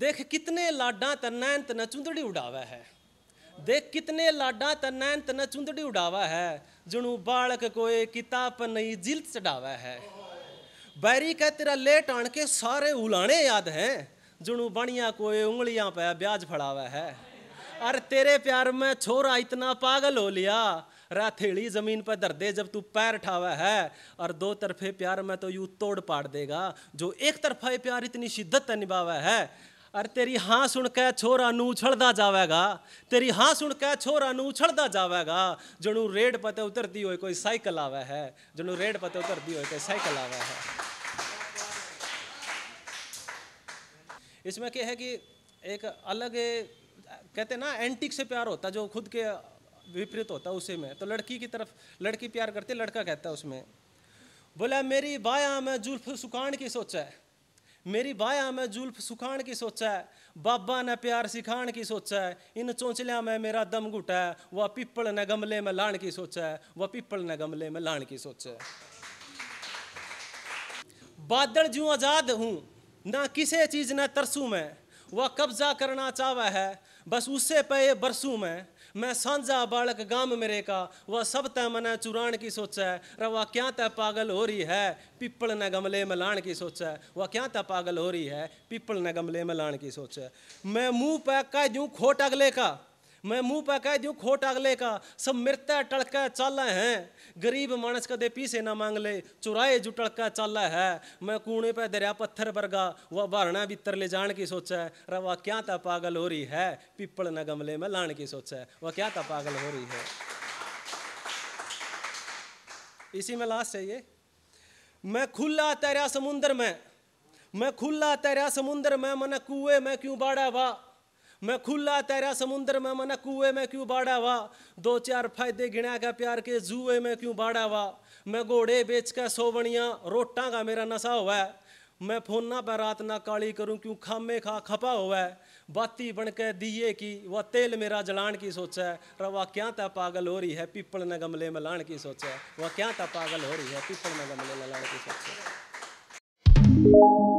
देख कितने लाडा तनैन तना चुंदड़ी उड़ावा है देख कितने लाडा तनैन तना चुंदड़ी उड़ावा है जुनू बालक कोई किताब नई जिल्द चढ़ावा है बैरी कह तेरा लेट आण के सारे उलाने याद हैं जुणू बणिया कोई उंगलियां पे ब्याज फड़ावा है अरे तेरे प्यार में छोरा इतना पागल हो लिया राथेड़ी जमीन पर दर दे जब तू पैर ठावा है और दो तरफे प्यार में तो यू तोड़ पाड़ देगा जो एक तरफा प्यार इतनी शिद्दत निभावा है अरे तेरी हाँ सुन के छोरा नू उछलदा जावेगा तेरी हाँ सुन के छोरा नू उछलदा जावेगा जनू रेड पते उतरती हुए कोई साइकिल आवे है जनू रेड पते उतरती होए कोई साइकिल आवे है इसमें क्या है कि एक अलग कहते ना एंटिक से प्यार होता जो खुद के विपरीत होता उसी में तो लड़की की तरफ लड़की प्यार करती लड़का कहता है उसमें बोला मेरी बाया में जुल्फ सुकान की सोचा है मेरी बाया में जुल्फ सुखाण की सोचा है बाबा ने प्यार सिखाण की सोचा है इन चौंचलिया में मेरा दम घुटा है वह पिपल ने गमले में लाण की सोचा है वह पिपल ने गमले में लाण की सोचा है बादल जू आजाद हूँ ना किसी चीज ने तरसू मैं वह कब्जा करना चाहवा है बस उससे पे बरसू में मैं सांझा बालक गांव मेरे का वह सब तय मने चुराण की सोच है र वह क्या तय पागल हो रही है पिपल ने गमले में लाण की सोच है वह क्या तय पागल हो रही है पिपल ने गमले में लाण की सोच है मैं मुंह पे कह दूँ खोट अगले का मैं मुंह पे कह दू खोट अगले का सब मृत्य टड़क चल हैं गरीब मानस कदे पीछे ना मांग ले चुराए जो टड़क चल है मैं कूड़े पे दरिया पत्थर बरगा वह बारणा भीतर ले जान की सोचा है वह क्या ता पागल हो रही है पिपल न गमले में लान की सोचा है वह क्या था पागल हो रही है इसी में लास्ट है ये मैं खुला तेरा समुंदर में मैं खुला तेरा समुंदर में मन कुए में क्यों बाड़ा वाह मैं खुला तेरा समुंदर में मना कुएं में क्यों बाड़ा हुआ दो चार फायदे गिना का प्यार के जुए में क्यों बाड़ा हुआ मैं घोड़े बेच का सोवणिया रोटा का मेरा नशा हुआ है मैं फोन ना पर रात ना काली करूं क्यों खामे खा खपा हुआ है बाती बन के दिए की वह तेल मेरा जलान की सोच है रवा क्या था पागल हो रही है पिपल ने गमले में लाण की सोच है वह क्या था पागल हो रही है पिपल ने गमले में लाण की सोच है